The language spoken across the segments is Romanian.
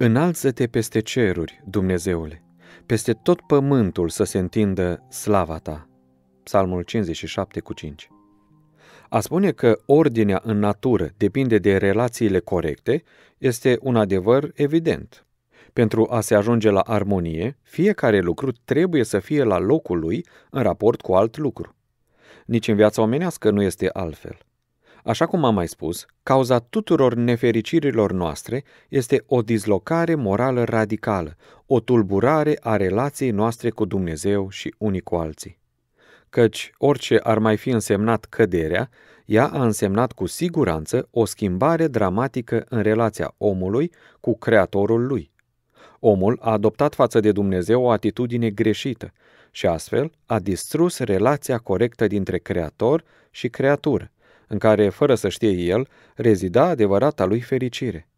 Înalță-te peste ceruri, Dumnezeule, peste tot pământul să se întindă slava ta. Psalmul 57 cu 5. A spune că ordinea în natură depinde de relațiile corecte este un adevăr evident. Pentru a se ajunge la armonie, fiecare lucru trebuie să fie la locul lui în raport cu alt lucru. Nici în viața omenească nu este altfel. Așa cum am mai spus, cauza tuturor nefericirilor noastre este o dislocare morală radicală, o tulburare a relației noastre cu Dumnezeu și unii cu alții. Căci orice ar mai fi însemnat căderea, ea a însemnat cu siguranță o schimbare dramatică în relația omului cu Creatorul lui. Omul a adoptat față de Dumnezeu o atitudine greșită și astfel a distrus relația corectă dintre Creator și creatură în care, fără să știe el, rezida adevărata lui fericire.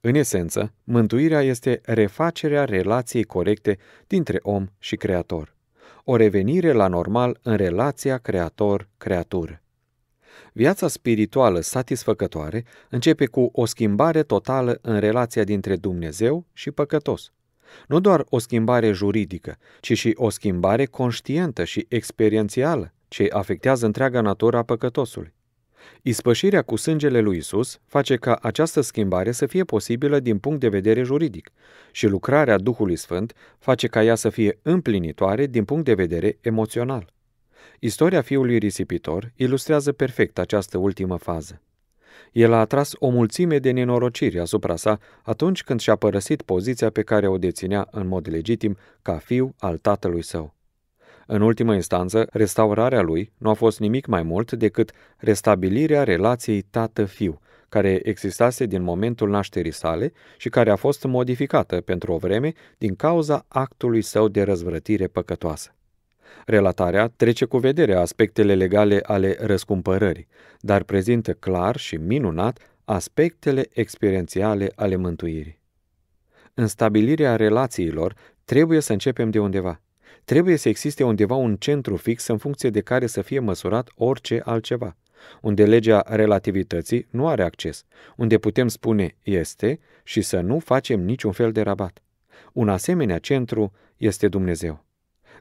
În esență, mântuirea este refacerea relației corecte dintre om și creator, o revenire la normal în relația creator-creatură. Viața spirituală satisfăcătoare începe cu o schimbare totală în relația dintre Dumnezeu și păcătos. Nu doar o schimbare juridică, ci și o schimbare conștientă și experiențială, ce afectează întreaga natura păcătosului. Ispășirea cu sângele lui Isus face ca această schimbare să fie posibilă din punct de vedere juridic și lucrarea Duhului Sfânt face ca ea să fie împlinitoare din punct de vedere emoțional. Istoria fiului risipitor ilustrează perfect această ultimă fază. El a atras o mulțime de nenorociri asupra sa atunci când și-a părăsit poziția pe care o deținea în mod legitim ca fiu al tatălui său. În ultimă instanță, restaurarea lui nu a fost nimic mai mult decât restabilirea relației tată-fiu, care existase din momentul nașterii sale și care a fost modificată pentru o vreme din cauza actului său de răzvrătire păcătoasă. Relatarea trece cu vedere aspectele legale ale răscumpărării, dar prezintă clar și minunat aspectele experiențiale ale mântuirii. În stabilirea relațiilor trebuie să începem de undeva – Trebuie să existe undeva un centru fix în funcție de care să fie măsurat orice altceva, unde legea relativității nu are acces, unde putem spune este și să nu facem niciun fel de rabat. Un asemenea centru este Dumnezeu.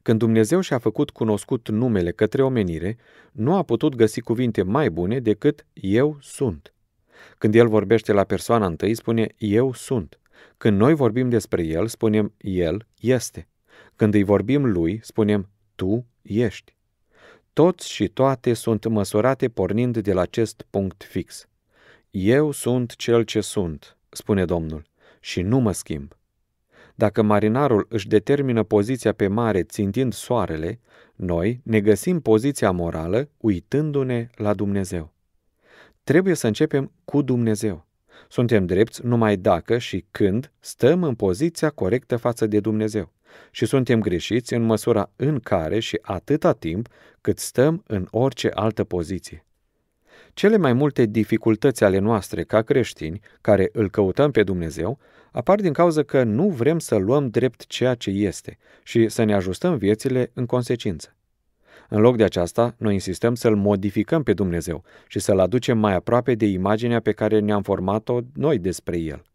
Când Dumnezeu și-a făcut cunoscut numele către omenire, nu a putut găsi cuvinte mai bune decât Eu sunt. Când El vorbește la persoana întâi, spune Eu sunt. Când noi vorbim despre El, spunem El este. Când îi vorbim lui, spunem, tu ești. Toți și toate sunt măsurate pornind de la acest punct fix. Eu sunt cel ce sunt, spune Domnul, și nu mă schimb. Dacă marinarul își determină poziția pe mare țintind soarele, noi ne găsim poziția morală uitându-ne la Dumnezeu. Trebuie să începem cu Dumnezeu. Suntem drepți numai dacă și când stăm în poziția corectă față de Dumnezeu și suntem greșiți în măsura în care și atâta timp cât stăm în orice altă poziție. Cele mai multe dificultăți ale noastre ca creștini, care îl căutăm pe Dumnezeu, apar din cauza că nu vrem să luăm drept ceea ce este și să ne ajustăm viețile în consecință. În loc de aceasta, noi insistăm să-L modificăm pe Dumnezeu și să-L aducem mai aproape de imaginea pe care ne-am format-o noi despre El.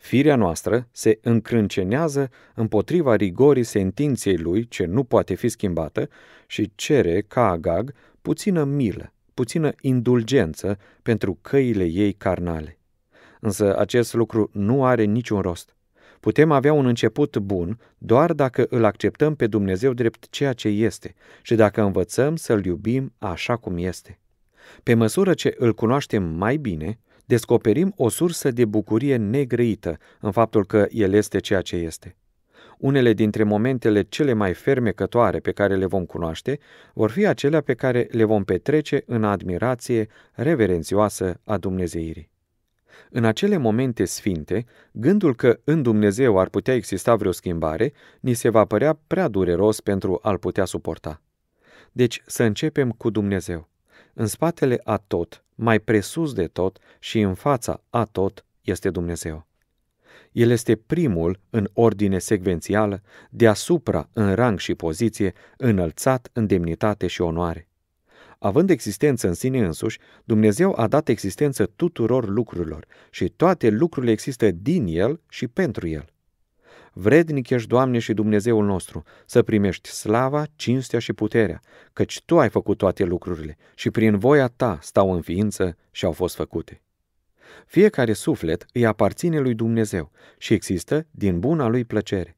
Firea noastră se încrâncenează împotriva rigorii sentinței lui, ce nu poate fi schimbată, și cere, ca Agag, puțină milă, puțină indulgență pentru căile ei carnale. Însă acest lucru nu are niciun rost. Putem avea un început bun doar dacă îl acceptăm pe Dumnezeu drept ceea ce este și dacă învățăm să-L iubim așa cum este. Pe măsură ce îl cunoaștem mai bine, descoperim o sursă de bucurie negrăită în faptul că El este ceea ce este. Unele dintre momentele cele mai fermecătoare pe care le vom cunoaște vor fi acelea pe care le vom petrece în admirație reverențioasă a Dumnezeirii. În acele momente sfinte, gândul că în Dumnezeu ar putea exista vreo schimbare ni se va părea prea dureros pentru a-l putea suporta. Deci să începem cu Dumnezeu. În spatele a tot mai presus de tot și în fața a tot este Dumnezeu. El este primul în ordine secvențială, deasupra în rang și poziție, înălțat în demnitate și onoare. Având existență în sine însuși, Dumnezeu a dat existență tuturor lucrurilor și toate lucrurile există din El și pentru El. Vrednic ești, Doamne, și Dumnezeul nostru, să primești slava, cinstea și puterea, căci Tu ai făcut toate lucrurile și prin voia Ta stau în ființă și au fost făcute. Fiecare suflet îi aparține lui Dumnezeu și există din buna lui plăcere.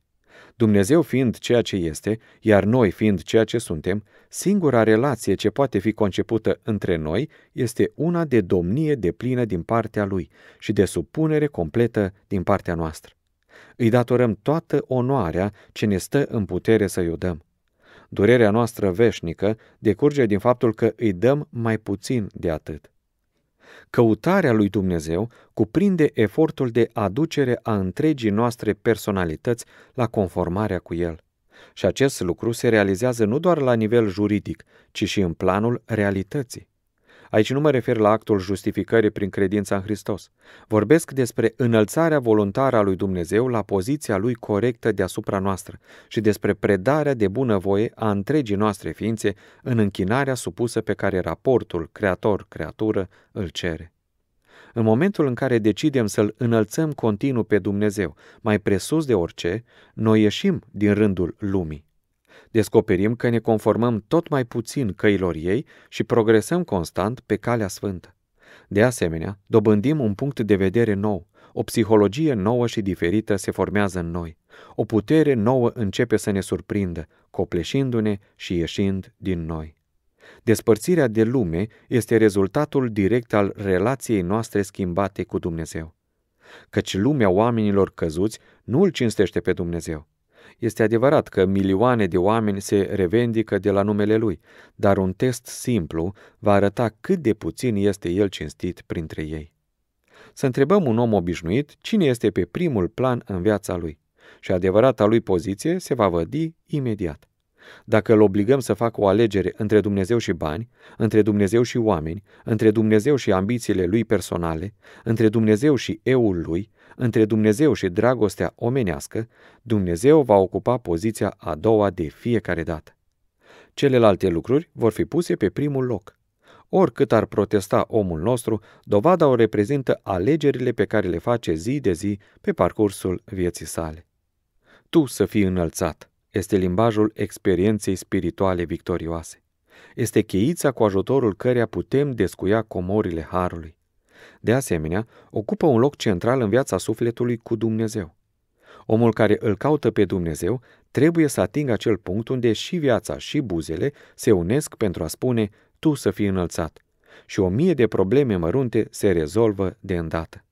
Dumnezeu fiind ceea ce este, iar noi fiind ceea ce suntem, singura relație ce poate fi concepută între noi este una de domnie deplină din partea Lui și de supunere completă din partea noastră. Îi datorăm toată onoarea ce ne stă în putere să-i o dăm. Durerea noastră veșnică decurge din faptul că îi dăm mai puțin de atât. Căutarea lui Dumnezeu cuprinde efortul de aducere a întregii noastre personalități la conformarea cu El. Și acest lucru se realizează nu doar la nivel juridic, ci și în planul realității. Aici nu mă refer la actul justificării prin credința în Hristos. Vorbesc despre înălțarea voluntară a lui Dumnezeu la poziția lui corectă deasupra noastră și despre predarea de bunăvoie a întregii noastre ființe în închinarea supusă pe care raportul creator-creatură îl cere. În momentul în care decidem să-L înălțăm continuu pe Dumnezeu, mai presus de orice, noi ieșim din rândul lumii descoperim că ne conformăm tot mai puțin căilor ei și progresăm constant pe calea sfântă. De asemenea, dobândim un punct de vedere nou, o psihologie nouă și diferită se formează în noi. O putere nouă începe să ne surprindă, copleșindu-ne și ieșind din noi. Despărțirea de lume este rezultatul direct al relației noastre schimbate cu Dumnezeu. Căci lumea oamenilor căzuți nu îl cinstește pe Dumnezeu. Este adevărat că milioane de oameni se revendică de la numele lui, dar un test simplu va arăta cât de puțin este el cinstit printre ei. Să întrebăm un om obișnuit cine este pe primul plan în viața lui și adevărata lui poziție se va vădi imediat. Dacă îl obligăm să facă o alegere între Dumnezeu și bani, între Dumnezeu și oameni, între Dumnezeu și ambițiile lui personale, între Dumnezeu și eul lui, între Dumnezeu și dragostea omenească, Dumnezeu va ocupa poziția a doua de fiecare dată. Celelalte lucruri vor fi puse pe primul loc. Oricât ar protesta omul nostru, dovada o reprezintă alegerile pe care le face zi de zi pe parcursul vieții sale. Tu să fii înălțat este limbajul experienței spirituale victorioase. Este cheița cu ajutorul căreia putem descuia comorile harului. De asemenea, ocupă un loc central în viața sufletului cu Dumnezeu. Omul care îl caută pe Dumnezeu trebuie să atingă acel punct unde și viața și buzele se unesc pentru a spune Tu să fii înălțat. Și o mie de probleme mărunte se rezolvă de îndată.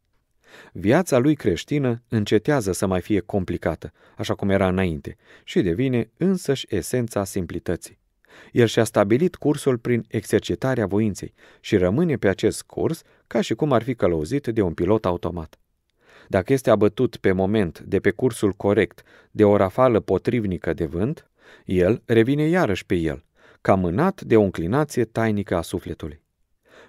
Viața lui creștină încetează să mai fie complicată, așa cum era înainte, și devine însăși esența simplității. El și-a stabilit cursul prin exercitarea voinței și rămâne pe acest curs ca și cum ar fi călăuzit de un pilot automat. Dacă este abătut pe moment de pe cursul corect de o rafală potrivnică de vânt, el revine iarăși pe el, ca mânat de o înclinație tainică a sufletului.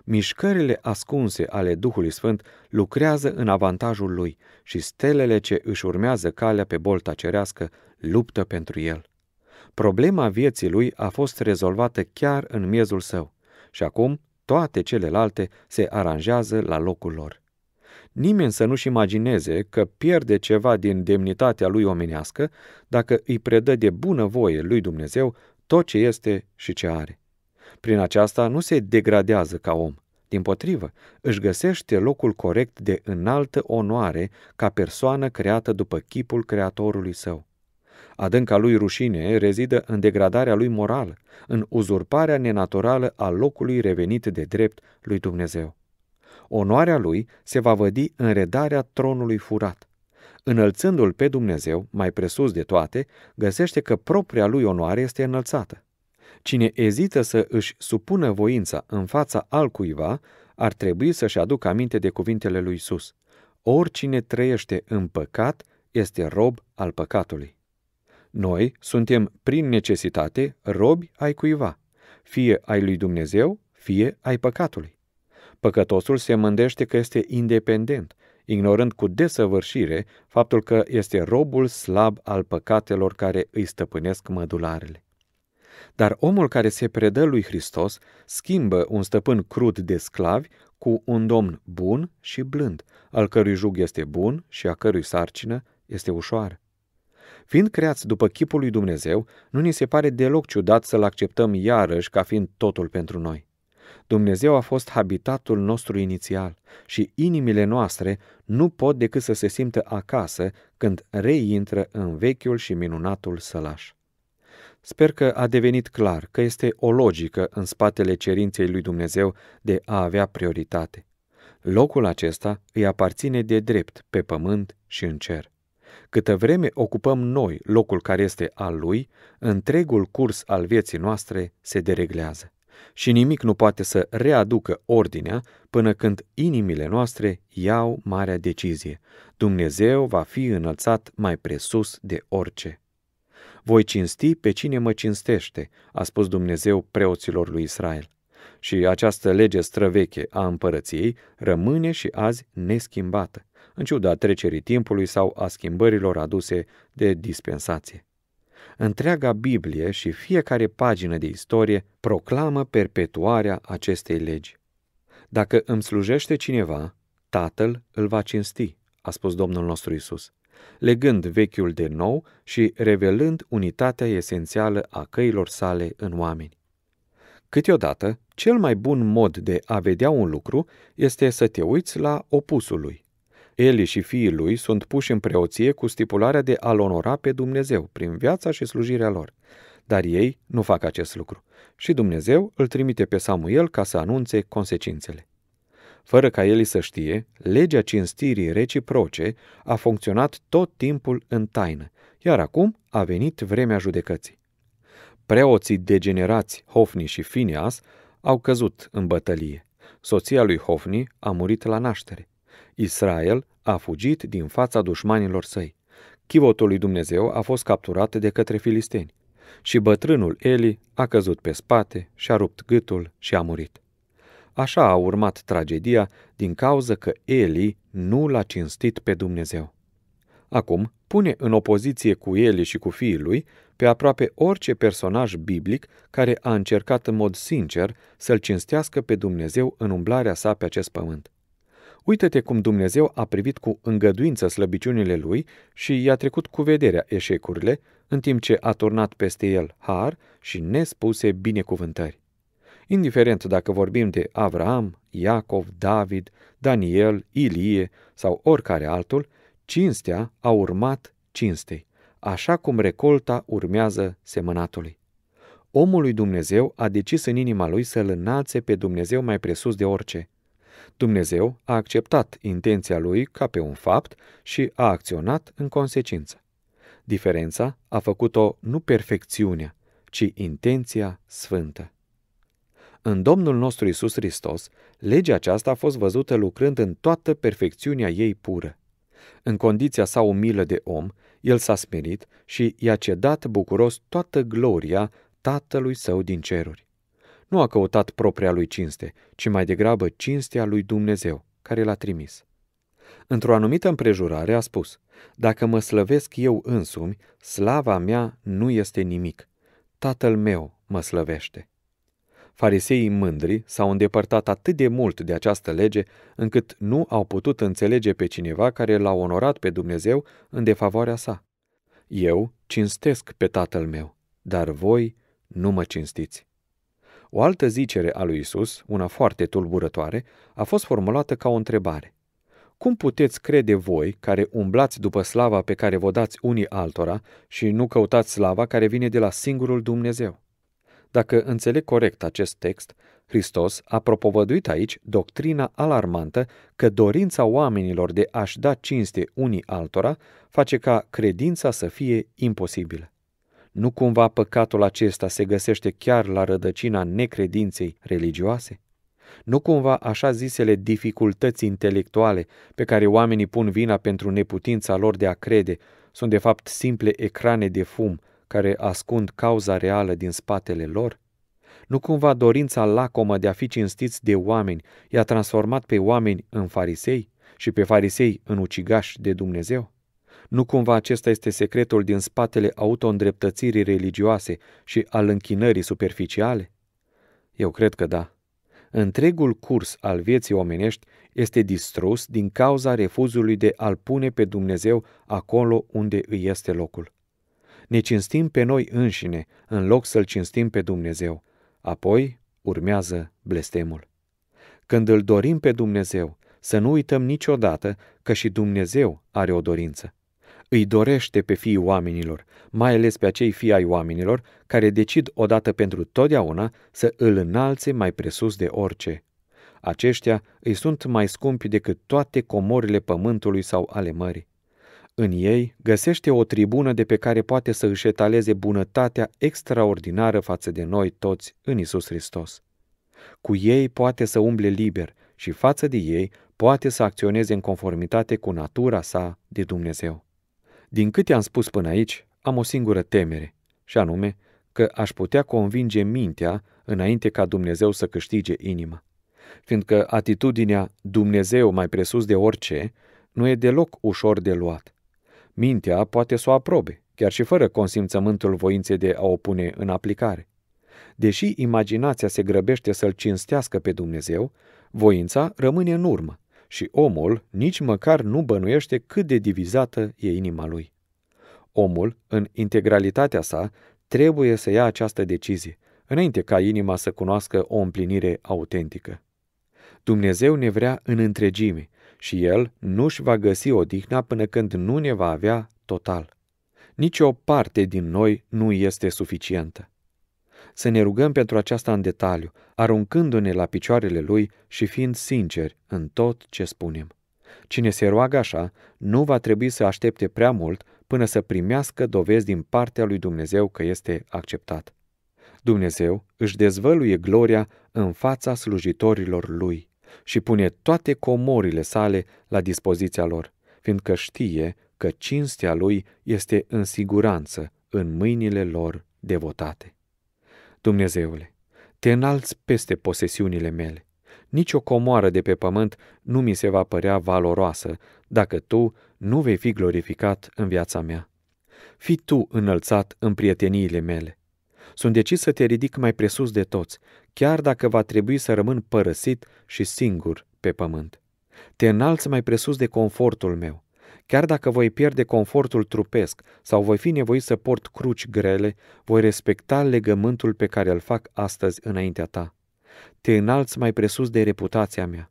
Mișcările ascunse ale Duhului Sfânt lucrează în avantajul lui și stelele ce își urmează calea pe bolta cerească luptă pentru el. Problema vieții lui a fost rezolvată chiar în miezul său și acum toate celelalte se aranjează la locul lor. Nimeni să nu-și imagineze că pierde ceva din demnitatea lui omenească dacă îi predă de bună voie lui Dumnezeu tot ce este și ce are. Prin aceasta nu se degradează ca om. Din potrivă, își găsește locul corect de înaltă onoare ca persoană creată după chipul Creatorului său. Adânca lui rușine rezidă în degradarea lui morală, în uzurparea nenaturală a locului revenit de drept lui Dumnezeu. Onoarea lui se va vădi în redarea tronului furat. Înălțându-l pe Dumnezeu, mai presus de toate, găsește că propria lui onoare este înălțată. Cine ezită să își supună voința în fața altcuiva, ar trebui să-și aducă aminte de cuvintele lui Isus. Oricine trăiește în păcat este rob al păcatului. Noi suntem prin necesitate robi ai cuiva, fie ai lui Dumnezeu, fie ai păcatului. Păcătosul se mândește că este independent, ignorând cu desăvârșire faptul că este robul slab al păcatelor care îi stăpânesc mădularele. Dar omul care se predă lui Hristos schimbă un stăpân crud de sclavi cu un domn bun și blând, al cărui jug este bun și a cărui sarcină este ușoară. Fiind creați după chipul lui Dumnezeu, nu ni se pare deloc ciudat să-L acceptăm iarăși ca fiind totul pentru noi. Dumnezeu a fost habitatul nostru inițial și inimile noastre nu pot decât să se simtă acasă când reintră în vechiul și minunatul sălaș. Sper că a devenit clar că este o logică în spatele cerinței lui Dumnezeu de a avea prioritate. Locul acesta îi aparține de drept pe pământ și în cer. Câtă vreme ocupăm noi locul care este al lui, întregul curs al vieții noastre se dereglează. Și nimic nu poate să readucă ordinea până când inimile noastre iau marea decizie. Dumnezeu va fi înălțat mai presus de orice. Voi cinsti pe cine mă cinstește, a spus Dumnezeu preoților lui Israel. Și această lege străveche a împărăției rămâne și azi neschimbată, în ciuda trecerii timpului sau a schimbărilor aduse de dispensație. Întreaga Biblie și fiecare pagină de istorie proclamă perpetuarea acestei legi. Dacă îmi slujește cineva, Tatăl îl va cinsti, a spus Domnul nostru Isus, legând vechiul de nou și revelând unitatea esențială a căilor sale în oameni. Câteodată, cel mai bun mod de a vedea un lucru este să te uiți la opusul lui. Eli și fiii lui sunt puși în preoție cu stipularea de a-L onora pe Dumnezeu prin viața și slujirea lor. Dar ei nu fac acest lucru. Și Dumnezeu îl trimite pe Samuel ca să anunțe consecințele. Fără ca Eli să știe, legea cinstirii reciproce a funcționat tot timpul în taină, iar acum a venit vremea judecății. Preoții degenerați, Hofni și Phineas, au căzut în bătălie. Soția lui Hofni a murit la naștere. Israel a fugit din fața dușmanilor săi. Chivotul lui Dumnezeu a fost capturat de către filisteni și bătrânul Eli a căzut pe spate și a rupt gâtul și a murit. Așa a urmat tragedia din cauza că Eli nu l-a cinstit pe Dumnezeu. Acum, pune în opoziție cu ele și cu fiii lui pe aproape orice personaj biblic care a încercat în mod sincer să-L cinstească pe Dumnezeu în umblarea sa pe acest pământ. Uită-te cum Dumnezeu a privit cu îngăduință slăbiciunile lui și i-a trecut cu vederea eșecurile, în timp ce a turnat peste el har și nespuse binecuvântări. Indiferent dacă vorbim de Avram, Iacov, David, Daniel, Ilie sau oricare altul, Cinstea a urmat cinstei, așa cum recolta urmează semănatului. Omul lui Dumnezeu a decis în inima lui să-L înalțe pe Dumnezeu mai presus de orice. Dumnezeu a acceptat intenția lui ca pe un fapt și a acționat în consecință. Diferența a făcut-o nu perfecțiunea, ci intenția sfântă. În Domnul nostru Isus Hristos, legea aceasta a fost văzută lucrând în toată perfecțiunea ei pură. În condiția sa umilă de om, el s-a smerit și i-a cedat bucuros toată gloria Tatălui său din ceruri. Nu a căutat propria lui cinste, ci mai degrabă cinstea lui Dumnezeu, care l-a trimis. Într-o anumită împrejurare a spus, Dacă mă slăvesc eu însumi, slava mea nu este nimic. Tatăl meu mă slăvește. Fariseii mândri s-au îndepărtat atât de mult de această lege încât nu au putut înțelege pe cineva care l-a onorat pe Dumnezeu în defavoarea sa. Eu cinstesc pe tatăl meu, dar voi nu mă cinstiți. O altă zicere a lui Isus, una foarte tulburătoare, a fost formulată ca o întrebare. Cum puteți crede voi, care umblați după slava pe care vă dați unii altora și nu căutați slava care vine de la singurul Dumnezeu? Dacă înțeleg corect acest text, Hristos a propovăduit aici doctrina alarmantă că dorința oamenilor de a-și da cinste unii altora face ca credința să fie imposibilă. Nu cumva păcatul acesta se găsește chiar la rădăcina necredinței religioase? Nu cumva așa zisele dificultăți intelectuale pe care oamenii pun vina pentru neputința lor de a crede sunt de fapt simple ecrane de fum care ascund cauza reală din spatele lor? Nu cumva dorința lacomă de a fi cinstiți de oameni i-a transformat pe oameni în farisei și pe farisei în ucigași de Dumnezeu? Nu cumva acesta este secretul din spatele auto-îndreptățirii religioase și al închinării superficiale? Eu cred că da. Întregul curs al vieții omenești este distrus din cauza refuzului de a-L pune pe Dumnezeu acolo unde îi este locul ne cinstim pe noi înșine, în loc să-L cinstim pe Dumnezeu. Apoi urmează blestemul. Când îl dorim pe Dumnezeu, să nu uităm niciodată că și Dumnezeu are o dorință. Îi dorește pe fiii oamenilor, mai ales pe acei fii ai oamenilor, care decid odată pentru totdeauna să îl înalțe mai presus de orice. Aceștia îi sunt mai scumpi decât toate comorile pământului sau ale mării. În ei găsește o tribună de pe care poate să își etaleze bunătatea extraordinară față de noi toți în Isus Hristos. Cu ei poate să umble liber și față de ei poate să acționeze în conformitate cu natura sa de Dumnezeu. Din câte am spus până aici, am o singură temere, și anume că aș putea convinge mintea înainte ca Dumnezeu să câștige inima. Fiindcă atitudinea Dumnezeu mai presus de orice nu e deloc ușor de luat. Mintea poate să o aprobe, chiar și fără consimțământul voinței de a o pune în aplicare. Deși imaginația se grăbește să-L cinstească pe Dumnezeu, voința rămâne în urmă și omul nici măcar nu bănuiește cât de divizată e inima lui. Omul, în integralitatea sa, trebuie să ia această decizie, înainte ca inima să cunoască o împlinire autentică. Dumnezeu ne vrea în întregime și el nu își va găsi odihna până când nu ne va avea total. Nici o parte din noi nu este suficientă. Să ne rugăm pentru aceasta în detaliu, aruncându-ne la picioarele lui și fiind sinceri în tot ce spunem. Cine se roagă așa, nu va trebui să aștepte prea mult până să primească dovezi din partea lui Dumnezeu că este acceptat. Dumnezeu își dezvăluie gloria în fața slujitorilor lui și pune toate comorile sale la dispoziția lor, fiindcă știe că cinstea lui este în siguranță în mâinile lor devotate. Dumnezeule, te înalți peste posesiunile mele. Nici o comoară de pe pământ nu mi se va părea valoroasă dacă tu nu vei fi glorificat în viața mea. Fii tu înălțat în prieteniile mele, sunt decis să te ridic mai presus de toți, chiar dacă va trebui să rămân părăsit și singur pe pământ. Te înalți mai presus de confortul meu, chiar dacă voi pierde confortul trupesc sau voi fi nevoit să port cruci grele, voi respecta legământul pe care îl fac astăzi înaintea ta. Te înalți mai presus de reputația mea,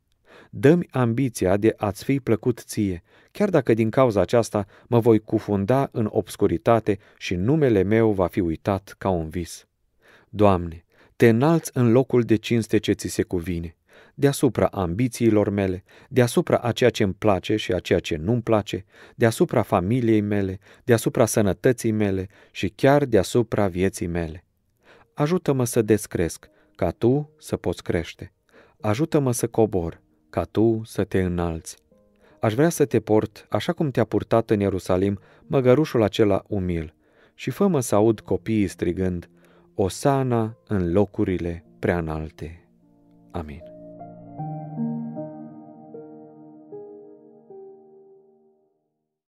dă-mi ambiția de a-ți fi plăcut ție, chiar dacă din cauza aceasta mă voi cufunda în obscuritate și numele meu va fi uitat ca un vis. Doamne, te înalți în locul de cinste ce ți se cuvine, deasupra ambițiilor mele, deasupra a ceea ce îmi place și a ceea ce nu-mi place, deasupra familiei mele, deasupra sănătății mele și chiar deasupra vieții mele. Ajută-mă să descresc, ca tu să poți crește. Ajută-mă să cobor, ca tu să te înalți. Aș vrea să te port, așa cum te-a purtat în Ierusalim, măgărușul acela umil, și fă-mă să aud copiii strigând, Osana în locurile preanalte. Amin.